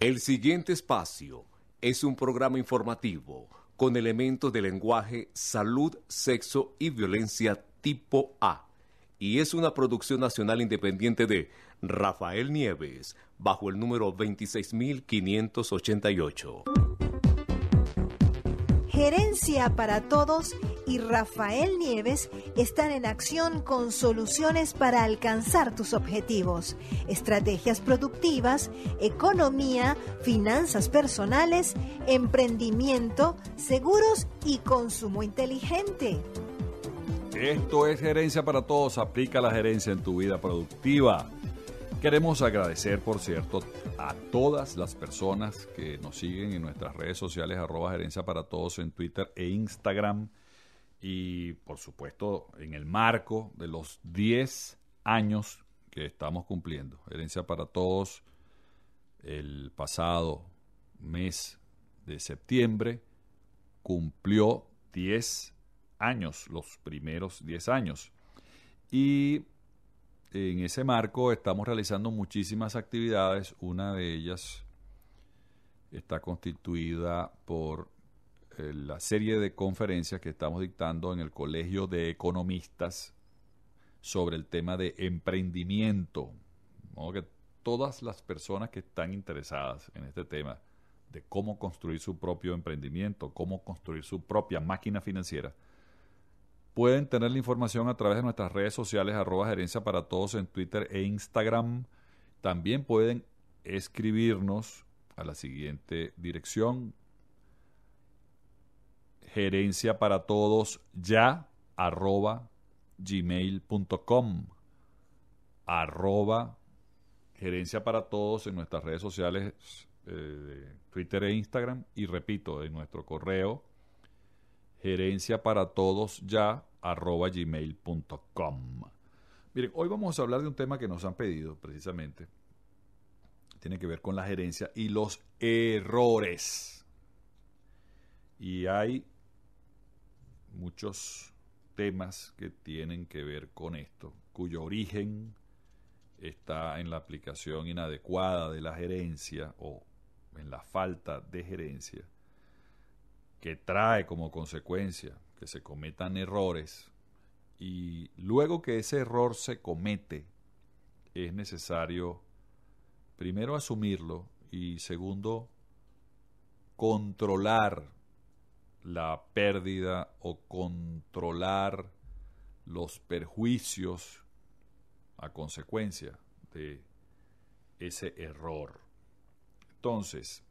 El siguiente espacio es un programa informativo con elementos de lenguaje, salud, sexo y violencia tipo A y es una producción nacional independiente de Rafael Nieves bajo el número 26588. Gerencia para todos y Rafael Nieves están en acción con soluciones para alcanzar tus objetivos, estrategias productivas, economía, finanzas personales, emprendimiento, seguros y consumo inteligente. Esto es Gerencia para Todos. Aplica la gerencia en tu vida productiva. Queremos agradecer, por cierto, a todas las personas que nos siguen en nuestras redes sociales, arroba gerencia para todos en Twitter e Instagram y por supuesto en el marco de los 10 años que estamos cumpliendo. Herencia para todos el pasado mes de septiembre cumplió 10 años, los primeros 10 años. Y en ese marco estamos realizando muchísimas actividades. Una de ellas está constituida por eh, la serie de conferencias que estamos dictando en el Colegio de Economistas sobre el tema de emprendimiento. que todas las personas que están interesadas en este tema de cómo construir su propio emprendimiento, cómo construir su propia máquina financiera, pueden tener la información a través de nuestras redes sociales, arroba gerencia para todos en Twitter e Instagram. También pueden escribirnos a la siguiente dirección gerencia para todos ya arroba gmail.com arroba gerencia para todos en nuestras redes sociales eh, Twitter e Instagram y repito en nuestro correo gerencia para todos ya arroba gmail.com miren hoy vamos a hablar de un tema que nos han pedido precisamente tiene que ver con la gerencia y los errores y hay muchos temas que tienen que ver con esto, cuyo origen está en la aplicación inadecuada de la gerencia o en la falta de gerencia, que trae como consecuencia que se cometan errores y luego que ese error se comete, es necesario primero asumirlo y segundo controlar la pérdida o controlar los perjuicios a consecuencia de ese error. Entonces,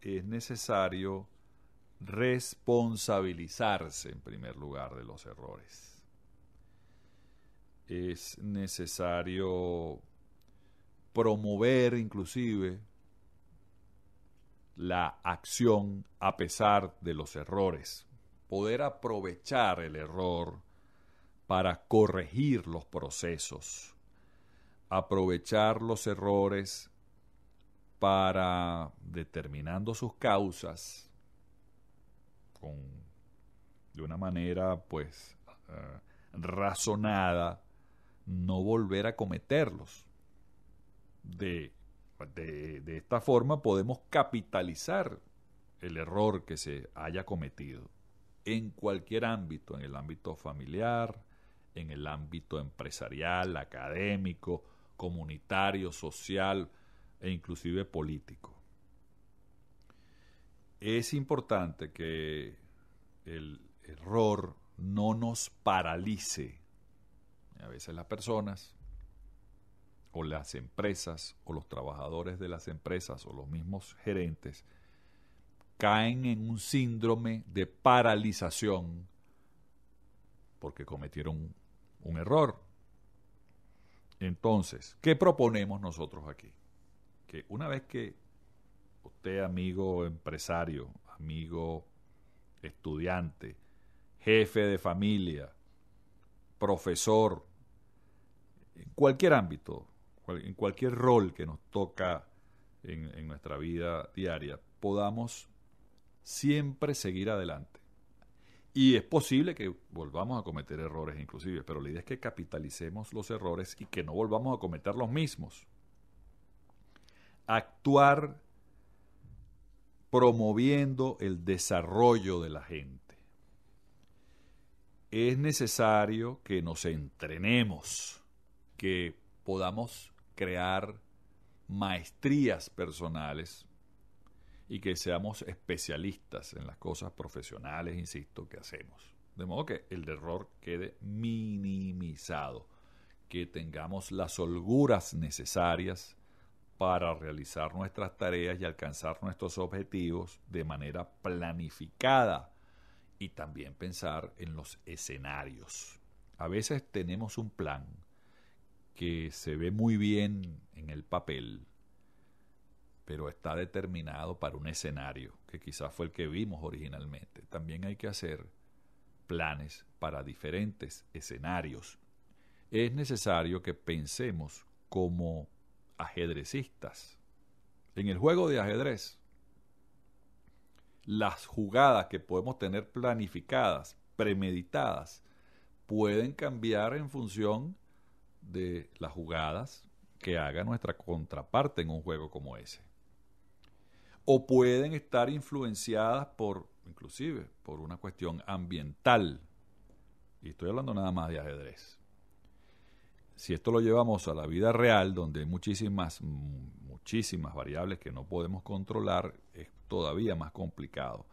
es necesario responsabilizarse en primer lugar de los errores. Es necesario promover inclusive la acción a pesar de los errores, poder aprovechar el error para corregir los procesos, aprovechar los errores para, determinando sus causas, de una manera pues eh, razonada, no volver a cometerlos, de de, esta forma podemos capitalizar el error que se haya cometido en cualquier ámbito, en el ámbito familiar, en el ámbito empresarial, académico, comunitario, social e inclusive político. Es importante que el error no nos paralice. A veces las personas o las empresas o los trabajadores de las empresas o los mismos gerentes caen en un síndrome de paralización porque cometieron un error. Entonces, ¿qué proponemos nosotros aquí? Que una vez que usted, amigo empresario, amigo estudiante, jefe de familia, profesor, en cualquier ámbito, en cualquier rol que nos toca en, en nuestra vida diaria, podamos siempre seguir adelante. Y es posible que volvamos a cometer errores inclusive, pero la idea es que capitalicemos los errores y que no volvamos a cometer los mismos. Actuar promoviendo el desarrollo de la gente. Es necesario que nos entrenemos, que podamos crear maestrías personales y que seamos especialistas en las cosas profesionales, insisto, que hacemos. De modo que el error quede minimizado, que tengamos las holguras necesarias para realizar nuestras tareas y alcanzar nuestros objetivos de manera planificada y también pensar en los escenarios. A veces tenemos un plan, que se ve muy bien en el papel, pero está determinado para un escenario, que quizás fue el que vimos originalmente. También hay que hacer planes para diferentes escenarios. Es necesario que pensemos como ajedrecistas. En el juego de ajedrez, las jugadas que podemos tener planificadas, premeditadas, pueden cambiar en función de las jugadas que haga nuestra contraparte en un juego como ese. O pueden estar influenciadas por, inclusive, por una cuestión ambiental. Y estoy hablando nada más de ajedrez. Si esto lo llevamos a la vida real, donde hay muchísimas, muchísimas variables que no podemos controlar, es todavía más complicado.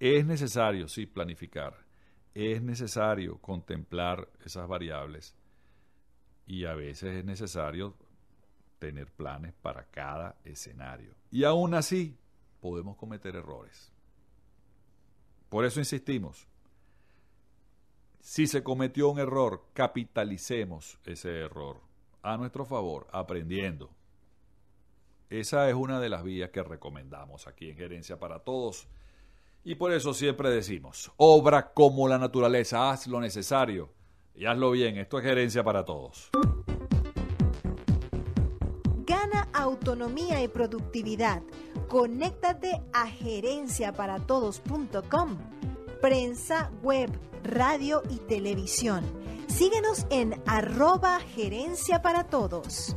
Es necesario, sí, planificar. Es necesario contemplar esas variables y a veces es necesario tener planes para cada escenario. Y aún así podemos cometer errores. Por eso insistimos, si se cometió un error, capitalicemos ese error a nuestro favor, aprendiendo. Esa es una de las vías que recomendamos aquí en Gerencia para Todos. Y por eso siempre decimos, obra como la naturaleza, haz lo necesario y hazlo bien, esto es gerencia para todos. Gana autonomía y productividad. Conéctate a gerenciaparatodos.com. Prensa, web, radio y televisión. Síguenos en arroba gerencia para todos.